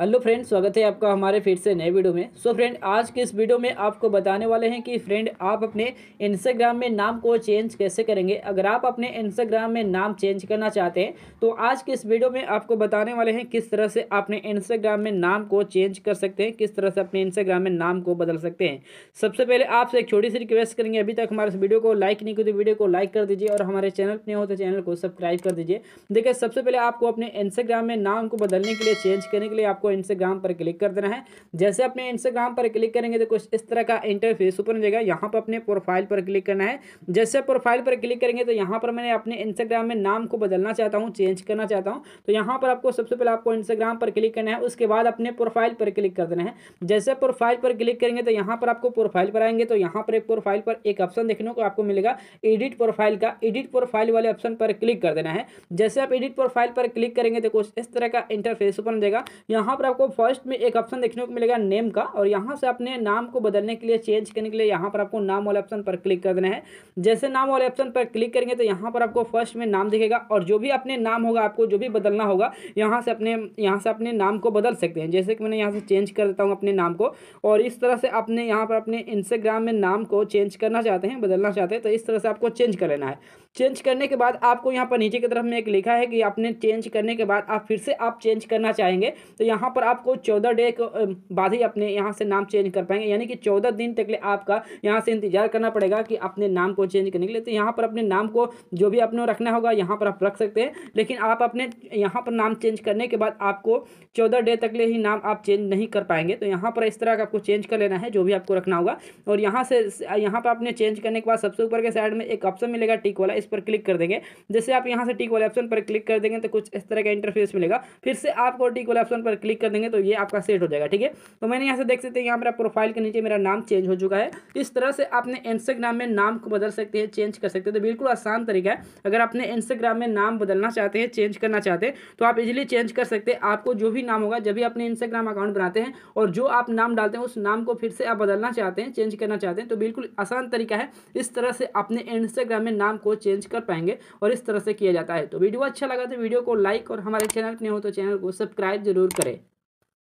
hello friend स्वागत है आपका हमारे फिर से नए वीडियो में सो so फ्रेंड आज के इस वीडियो में आपको बताने वाले हैं कि फ्रेंड आप अपने इंस्टाग्राम में नाम को चेंज कैसे करेंगे अगर आप अपने इंस्टाग्राम में नाम चेंज करना चाहते हैं तो आज के इस वीडियो में आपको बताने वाले हैं किस तरह से अपने इंस्टाग्राम में नाम को चेंज कर सकते हैं किस तरह से अपने इंस्टाग्राम में नाम को बदल सकते हैं सबसे पहले आपसे एक छोटी सी रिक्वेस्ट करेंगे अभी तक हमारे वीडियो को लाइक नहीं की तो वीडियो को लाइक कर दीजिए और हमारे चैनल पर हो तो चैनल को सब्सक्राइब कर दीजिए देखिए सबसे पहले आपको अपने इंस्टाग्राम में नाम को बदलने के लिए चेंज करने के लिए आपको आपको इंस्टाग्राम पर क्लिक कर देना है जैसे अपने इंस्टाग्राम पर क्लिक करेंगे तो कुछ इस तरह का इंटरफेस ऊपर हो जाएगा यहाँ पर अपने प्रोफाइल पर क्लिक करना है जैसे प्रोफाइल पर क्लिक करेंगे तो यहाँ पर मैंने अपने इंस्टाग्राम में नाम को बदलना चाहता हूँ चेंज करना चाहता हूँ तो यहाँ पर आपको सबसे पहले आपको इंस्टाग्राम पर क्लिक करना है उसके बाद अपने प्रोफाइल पर क्लिक कर देना है जैसे प्रोफाइल पर क्लिक करेंगे तो यहाँ पर आपको प्रोफाइल पर आएंगे तो यहाँ पर एक प्रोफाइल पर एक ऑप्शन देखने को आपको मिलेगा एडिट प्रोफाइल का एडिट प्रोफाइल वाले ऑप्शन पर क्लिक कर देना है जैसे आप एडिट प्रोफाइल पर क्लिक करेंगे तो कुछ इस तरह का इंटरफेस ओपन हो जाएगा यहाँ यहाँ पर आपको फर्स्ट में एक ऑप्शन देखने को मिलेगा नेम का और यहाँ से अपने नाम को बदलने के लिए चेंज करने के लिए यहाँ पर आपको नाम वाले ऑप्शन पर क्लिक कर देना है जैसे नाम वाले ऑप्शन पर क्लिक करेंगे तो यहाँ पर आपको फर्स्ट में नाम दिखेगा और जो भी अपने नाम होगा आपको जो भी बदलना होगा यहाँ से अपने यहाँ से अपने नाम को बदल सकते हैं जैसे कि मैंने यहाँ से चेंज कर देता हूँ अपने नाम को और इस तरह से अपने यहाँ पर अपने इंस्टाग्राम में नाम को चेंज करना चाहते हैं बदलना चाहते हैं तो इस तरह से आपको चेंज कर लेना है चेंज करने के बाद आपको यहाँ पर नीचे की तरफ में एक लिखा है कि आपने चेंज करने के बाद आप फिर से आप चेंज करना चाहेंगे तो यहाँ पर आपको चौदह डे बाद ही अपने यहाँ से नाम चेंज कर पाएंगे यानी कि चौदह दिन तक ले आपका यहाँ से इंतजार करना पड़ेगा कि अपने नाम को चेंज करने के लिए तो यहाँ पर अपने नाम को जो भी आपने रखना होगा यहाँ पर आप रख सकते हैं लेकिन आप अपने यहाँ पर नाम चेंज करने के बाद आपको चौदह डे तक ले ही नाम आप चेंज नहीं कर पाएंगे तो यहाँ पर इस तरह का आपको चेंज कर लेना है जो भी आपको रखना होगा और यहाँ से यहाँ पर आपने चेंज करने के बाद सबसे ऊपर के साइड में एक ऑप्शन मिलेगा टिक वाला इस पर क्लिक कर देंगे जैसे आप यहाँ से टिक वाले ऑप्शन पर क्लिक कर देंगे तो कुछ इस तरह का इंटरफेस मिलेगा फिर से आपको टिक वाले ऑप्शन पर क्लिक कर देंगे तो ये आपका सेट हो जाएगा ठीक है तो मैंने यहाँ से देख सकते हैं यहाँ मेरा प्रोफाइल के नीचे मेरा नाम चेंज हो चुका है इस तरह से आपने इंस्टाग्राम में नाम को बदल सकते हैं चेंज कर सकते हैं तो बिल्कुल आसान तरीका है अगर आपने इंस्टाग्राम में नाम बदलना चाहते हैं चेंज करना चाहते हैं तो आप इजिली चेंज कर सकते हैं आपको जो भी नाम होगा जब भी अपने इंस्टाग्राम अकाउंट बनाते हैं और जो आप नाम डालते हैं उस नाम को फिर से आप बदलना चाहते हैं चेंज करना चाहते हैं तो बिल्कुल आसान तरीका है इस तरह से अपने इंस्टाग्राम में नाम को चेंज चेंज कर पाएंगे और इस तरह से किया जाता है तो वीडियो अच्छा लगा तो वीडियो को लाइक और हमारे चैनल पर नहीं हो तो चैनल को सब्सक्राइब जरूर करें